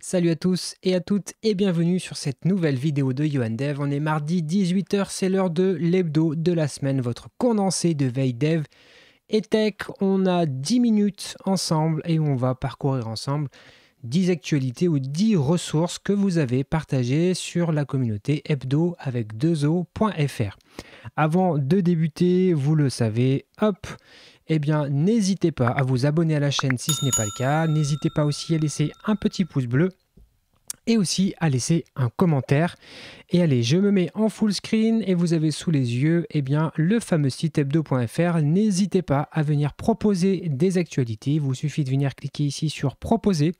Salut à tous et à toutes et bienvenue sur cette nouvelle vidéo de Yohan Dev. On est mardi 18h, c'est l'heure de l'hebdo de la semaine, votre condensé de veille dev et tech. On a 10 minutes ensemble et on va parcourir ensemble 10 actualités ou 10 ressources que vous avez partagées sur la communauté hebdo avec deuxo.fr. Avant de débuter, vous le savez, hop, eh bien n'hésitez pas à vous abonner à la chaîne si ce n'est pas le cas. N'hésitez pas aussi à laisser un petit pouce bleu et aussi à laisser un commentaire. Et allez, je me mets en full screen et vous avez sous les yeux eh bien, le fameux site hebdo.fr. N'hésitez pas à venir proposer des actualités. Il vous suffit de venir cliquer ici sur proposer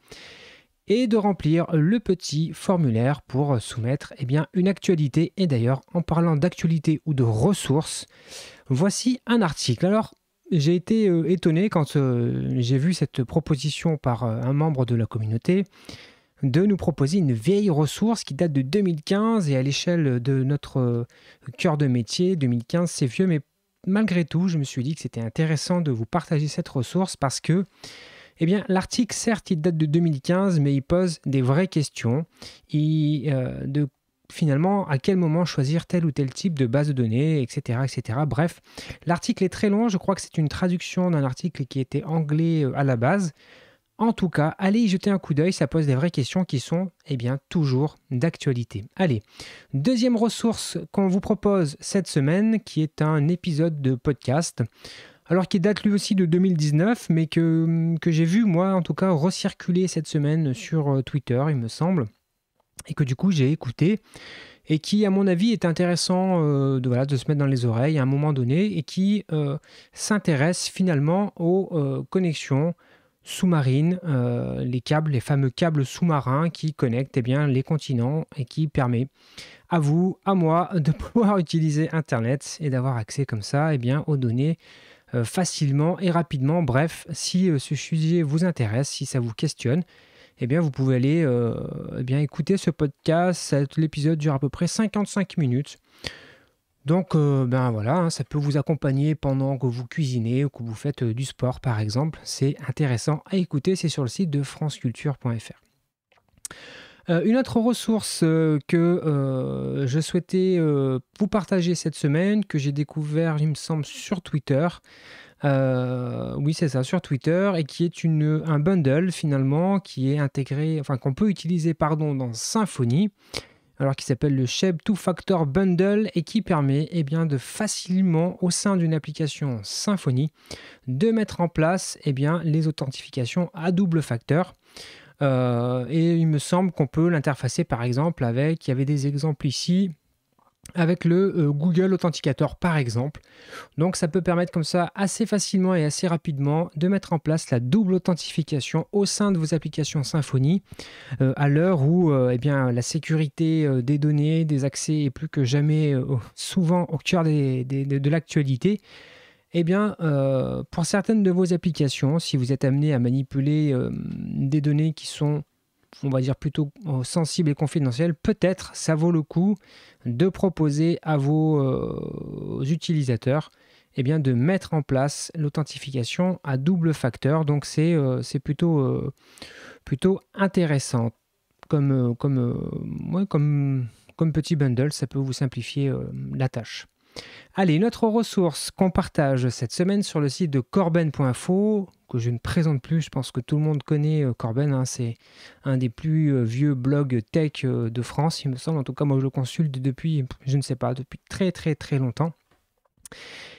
et de remplir le petit formulaire pour soumettre eh bien, une actualité. Et d'ailleurs, en parlant d'actualité ou de ressources, voici un article. Alors, j'ai été euh, étonné quand euh, j'ai vu cette proposition par euh, un membre de la communauté de nous proposer une vieille ressource qui date de 2015 et à l'échelle de notre cœur de métier, 2015 c'est vieux, mais malgré tout je me suis dit que c'était intéressant de vous partager cette ressource parce que eh bien, l'article, certes, il date de 2015, mais il pose des vraies questions. de finalement à quel moment choisir tel ou tel type de base de données, etc. etc. Bref, l'article est très long, je crois que c'est une traduction d'un article qui était anglais euh, à la base. En tout cas, allez y jeter un coup d'œil, ça pose des vraies questions qui sont eh bien, toujours d'actualité. Allez, deuxième ressource qu'on vous propose cette semaine, qui est un épisode de podcast alors qui date lui aussi de 2019, mais que, que j'ai vu, moi en tout cas, recirculer cette semaine sur euh, Twitter, il me semble et que du coup j'ai écouté et qui, à mon avis, est intéressant euh, de, voilà, de se mettre dans les oreilles à un moment donné et qui euh, s'intéresse finalement aux euh, connexions sous-marines, les câbles, les fameux câbles sous-marins qui connectent eh bien, les continents et qui permet à vous, à moi, de pouvoir utiliser Internet et d'avoir accès comme ça eh bien, aux données facilement et rapidement. Bref, si ce sujet vous intéresse, si ça vous questionne, eh bien, vous pouvez aller euh, eh bien, écouter ce podcast. L'épisode dure à peu près 55 minutes. Donc, euh, ben voilà, hein, ça peut vous accompagner pendant que vous cuisinez ou que vous faites euh, du sport, par exemple. C'est intéressant à écouter. C'est sur le site de franceculture.fr. une autre ressource que je souhaitais vous partager cette semaine, que j'ai découvert, il me semble, sur Twitter, euh, oui, c'est ça, sur Twitter, et qui est une, un bundle finalement qui est intégré, enfin qu'on peut utiliser pardon, dans Symfony, alors qui s'appelle le Sheb Two Factor Bundle et qui permet eh bien, de facilement, au sein d'une application Symfony, de mettre en place eh bien, les authentifications à double facteur. Euh, et il me semble qu'on peut l'interfacer par exemple avec, il y avait des exemples ici, avec le euh, Google Authenticator par exemple. Donc ça peut permettre comme ça assez facilement et assez rapidement de mettre en place la double authentification au sein de vos applications Symfony euh, à l'heure où euh, eh bien, la sécurité des données, des accès est plus que jamais souvent au cœur de, l'actualité. Et eh bien, pour certaines de vos applications, si vous êtes amené à manipuler des données qui sont on va dire plutôt euh, sensible et confidentiel, peut-être ça vaut le coup de proposer à vos euh, utilisateurs et eh bien, de mettre en place l'authentification à double facteur. Donc c'est euh, plutôt, plutôt intéressant comme, comme, comme, comme petit bundle, ça peut vous simplifier la tâche. Allez, une autre ressource qu'on partage cette semaine sur le site de corben.info, que je ne présente plus. Je pense que tout le monde connaît euh, Corben. Hein. c'est un des plus euh, vieux blogs tech euh, de France, il me semble. En tout cas, moi, je le consulte depuis, je ne sais pas, depuis très, très, très longtemps.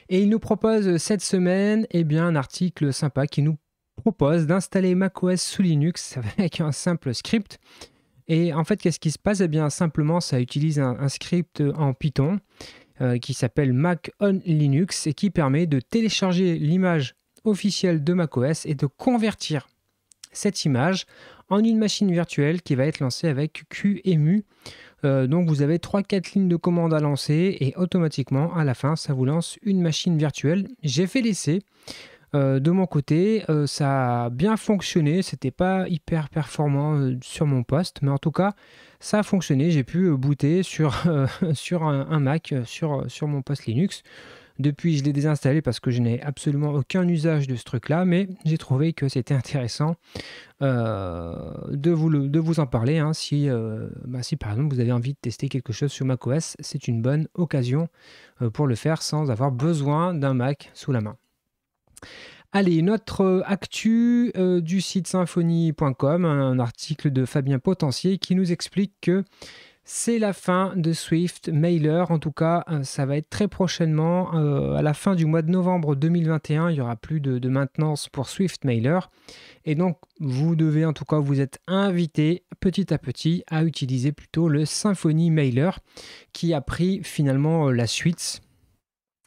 Et il nous propose cette semaine eh bien, un article sympa qui nous propose d'installer macOS sous Linux avec un simple script. Et en fait, qu'est-ce qui se passe Eh bien, simplement, ça utilise un, script en Python qui s'appelle Mac on Linux et qui permet de télécharger l'image officiel de macOS est de convertir cette image en une machine virtuelle qui va être lancée avec QEMU. Euh, donc vous avez 3-4 lignes de commande à lancer et automatiquement à la fin ça vous lance une machine virtuelle. J'ai fait l'essai. Euh, de mon côté, euh, ça a bien fonctionné. C'était pas hyper performant sur mon poste, mais en tout cas, ça a fonctionné. J'ai pu booter sur, sur un, un, Mac, sur, sur mon poste Linux. Depuis, je l'ai désinstallé parce que je n'ai absolument aucun usage de ce truc-là, mais j'ai trouvé que c'était intéressant euh, de, vous en parler. Hein. Euh, bah, si, par exemple vous avez envie de tester quelque chose sur macOS, c'est une bonne occasion euh, pour le faire sans avoir besoin d'un Mac sous la main. Allez, notre actu du site symphony.com, un article de Fabien Potentier qui nous explique que c'est la fin de Swift Mailer. En tout cas, euh, ça va être très prochainement. Euh, à la fin du mois de novembre 2021, il n'y aura plus de, maintenance pour Swift Mailer. Et donc, vous devez, en tout cas, vous êtes invité petit à petit à utiliser plutôt le Symfony Mailer qui a pris finalement euh, la suite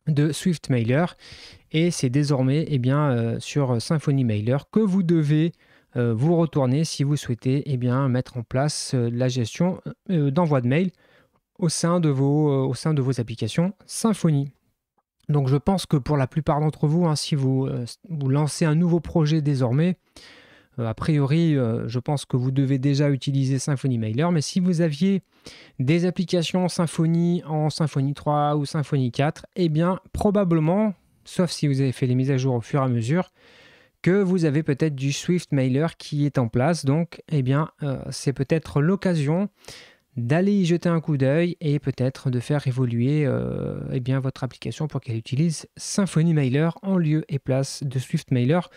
de Swift Mailer. Et c'est désormais eh bien, sur Symfony Mailer que vous devez euh, vous retournez si vous souhaitez eh bien, mettre en place euh, la gestion euh, d'envoi de mail au sein de vos, au sein de vos applications Symfony. Donc je pense que pour la plupart d'entre vous, hein, si vous, lancez un nouveau projet désormais, a priori, je pense que vous devez déjà utiliser Symfony Mailer, mais si vous aviez des applications Symfony en Symfony 3 ou Symfony 4, eh bien probablement, sauf si vous avez fait les mises à jour au fur et à mesure, que vous avez peut-être du Swift Mailer qui est en place. Donc, eh bien, euh, c'est peut-être l'occasion d'aller y jeter un coup d'œil et peut-être de faire évoluer euh, eh bien, votre application pour qu'elle utilise Symfony Mailer en lieu et place de Swift Mailer.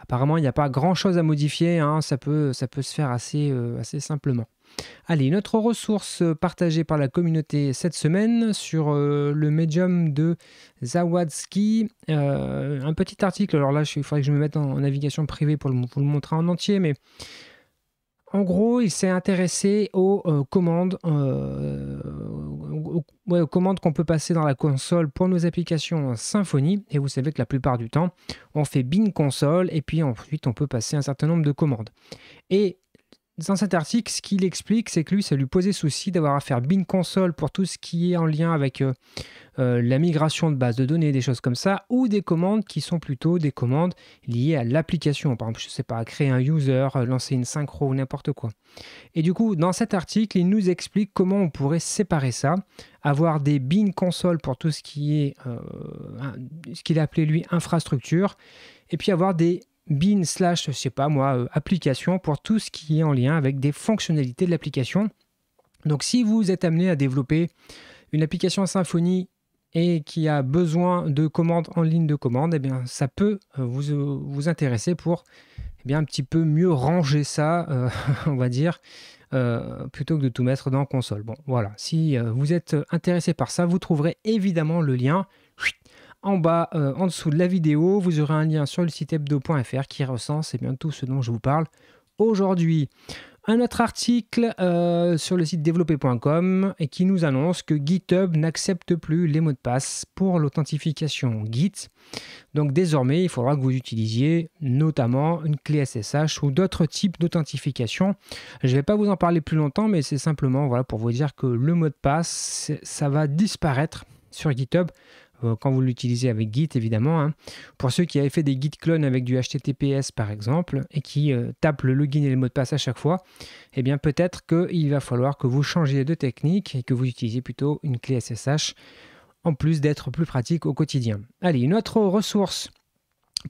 Apparemment, il n'y a pas grand-chose à modifier, hein, ça, peut, ça peut se faire assez, euh, assez simplement. Allez, une autre ressource euh, partagée par la communauté cette semaine sur euh, le médium de Zawadzki. Euh, un petit article, alors là il faudrait que je me mette en, navigation privée pour vous le montrer en entier, mais en gros, il s'est intéressé aux commandes, commandes qu'on peut passer dans la console pour nos applications Symfony. Et vous savez que la plupart du temps, on fait bin console et puis ensuite on peut passer un certain nombre de commandes. Et dans cet article, ce qu'il explique, c'est que lui, ça lui posait souci d'avoir à faire bin console pour tout ce qui est en lien avec euh, euh, la migration de base de données, des choses comme ça, ou des commandes qui sont plutôt des commandes liées à l'application. Par exemple, je ne sais pas, créer un user, euh, lancer une synchro ou n'importe quoi. Et du coup, dans cet article, il nous explique comment on pourrait séparer ça, avoir des bin console pour tout ce qui est, ce qu'il appelait lui infrastructure, et puis avoir des bin slash, je sais pas moi, euh, application pour tout ce qui est en lien avec des fonctionnalités de l'application. Donc si vous êtes amené à développer une application Symfony et qui a besoin de commandes en ligne de commande, eh bien, ça peut euh, euh, vous, intéresser pour eh bien, un petit peu mieux ranger ça, on va dire, plutôt que de tout mettre dans console. Bon, voilà. Si vous êtes intéressé par ça, vous trouverez évidemment le lien en bas, euh, en dessous de la vidéo, vous aurez un lien sur le site hebdo.fr qui recense eh tout ce dont je vous parle aujourd'hui. Un autre article euh, sur le site développé.com et qui nous annonce que GitHub n'accepte plus les mots de passe pour l'authentification Git. Donc désormais, il faudra que vous utilisiez notamment une clé SSH ou d'autres types d'authentification. Je ne vais pas vous en parler plus longtemps, mais c'est simplement voilà, pour vous dire que le mot de passe, ça va disparaître sur GitHub euh, quand vous l'utilisez avec Git évidemment. Hein. Pour ceux qui avaient fait des Git clones avec du HTTPS par exemple et qui euh, tapent le login et le mot de passe à chaque fois, eh bien peut-être qu'il va falloir que vous changiez de technique et que vous utilisiez plutôt une clé SSH en plus d'être plus pratique au quotidien. Allez, une autre ressource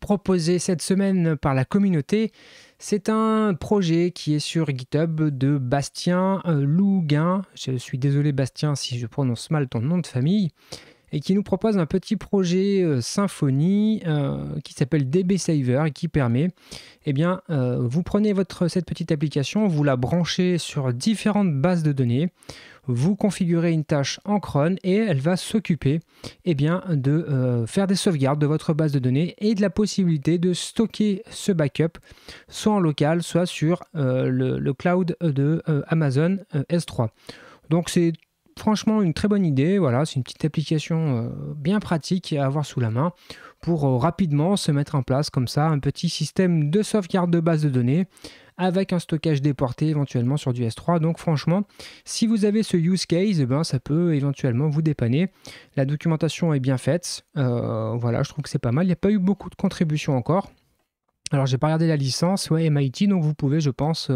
proposée cette semaine par la communauté, c'est un projet qui est sur GitHub de Bastien euh, Louguin. Je suis désolé Bastien si je prononce mal ton nom de famille et qui nous propose un petit projet euh, symphonie euh, qui s'appelle DB Saver et qui permet, eh bien, euh, vous prenez votre, cette petite application, vous la branchez sur différentes bases de données, vous configurez une tâche en cron et elle va s'occuper eh bien, de faire des sauvegardes de votre base de données et de la possibilité de stocker ce backup soit en local, soit sur le, le, cloud de Amazon S3. Donc c'est franchement une très bonne idée. Voilà, c'est une petite application euh, bien pratique à avoir sous la main pour euh, rapidement se mettre en place comme ça un petit système de sauvegarde de base de données avec un stockage déporté éventuellement sur du S3. Donc franchement, si vous avez ce use case, eh ben, ça peut éventuellement vous dépanner. La documentation est bien faite. Euh, voilà, je trouve que c'est pas mal. Il n'y a pas eu beaucoup de contributions encore. Alors j'ai pas regardé la licence, ouais, MIT, donc vous pouvez, je pense,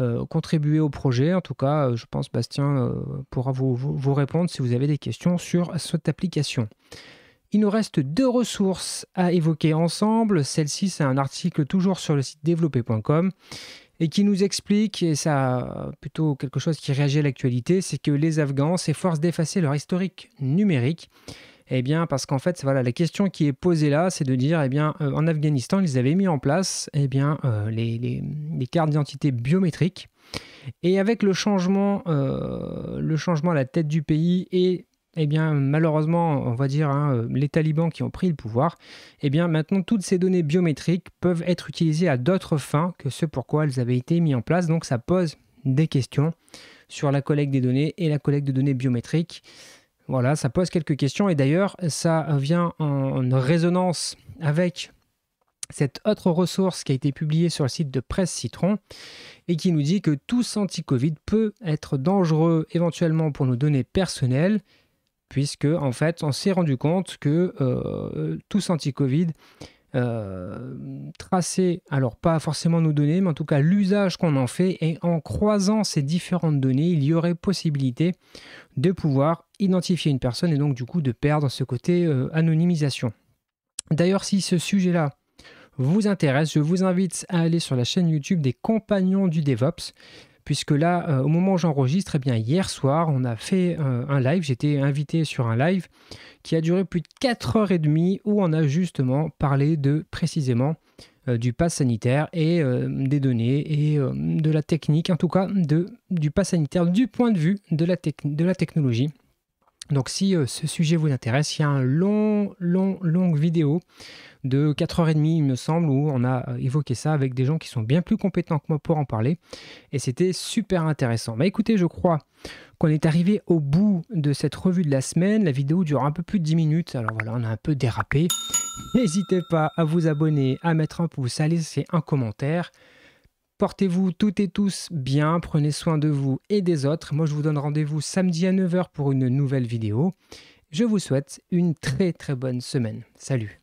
euh, contribuer au projet. En tout cas, euh, je pense Bastien euh, pourra vous, répondre si vous avez des questions sur cette application. Il nous reste deux ressources à évoquer ensemble. Celle-ci, c'est un article toujours sur le site développé.com et qui nous explique, et ça plutôt quelque chose qui réagit à l'actualité, c'est que les Afghans s'efforcent d'effacer leur historique numérique eh bien, parce qu'en fait, voilà, la question qui est posée là, c'est de dire, eh bien, euh, en Afghanistan, ils avaient mis en place, eh bien, euh, les, cartes d'identité biométriques. Et avec le changement, euh, le changement à la tête du pays et eh bien, malheureusement, on va dire, hein, les talibans qui ont pris le pouvoir, eh bien, maintenant, toutes ces données biométriques peuvent être utilisées à d'autres fins que ce pourquoi elles avaient été mises en place. Donc, ça pose des questions sur la collecte des données et la collecte de données biométriques. Voilà, ça pose quelques questions et d'ailleurs, ça vient en résonance avec cette autre ressource qui a été publiée sur le site de Presse Citron et qui nous dit que tout anti-Covid peut être dangereux éventuellement pour nos données personnelles, puisque en fait, on s'est rendu compte que euh, tout tous anti-Covid euh, alors pas forcément nos données, mais en tout cas l'usage qu'on en fait, et en croisant ces différentes données, il y aurait possibilité de pouvoir identifier une personne et donc du coup de perdre ce côté euh, anonymisation. D'ailleurs, si ce sujet-là vous intéresse, je vous invite à aller sur la chaîne YouTube des Compagnons du DevOps, puisque là, euh, au moment où j'enregistre, eh bien hier soir, on a fait euh, un live, j'étais invité sur un live qui a duré plus de 4h30 où on a justement parlé de précisément du pass sanitaire et des données et de la technique, en tout cas de, du pass sanitaire du point de vue de la, de la technologie. Donc si euh, ce sujet vous intéresse, il y a un long, long, longue vidéo de 4h30, il me semble, où on a euh, évoqué ça avec des gens qui sont bien plus compétents que moi pour en parler. Et c'était super intéressant. Bah écoutez, je crois qu'on est arrivé au bout de cette revue de la semaine. La vidéo dure un peu plus de 10 minutes. Alors voilà, on a un peu dérapé. N'hésitez pas à vous abonner, à mettre un pouce, à laisser un commentaire. Portez-vous toutes et tous bien, prenez soin de vous et des autres. Moi, je vous donne rendez-vous samedi à 9h pour une nouvelle vidéo. Je vous souhaite une très très bonne semaine. Salut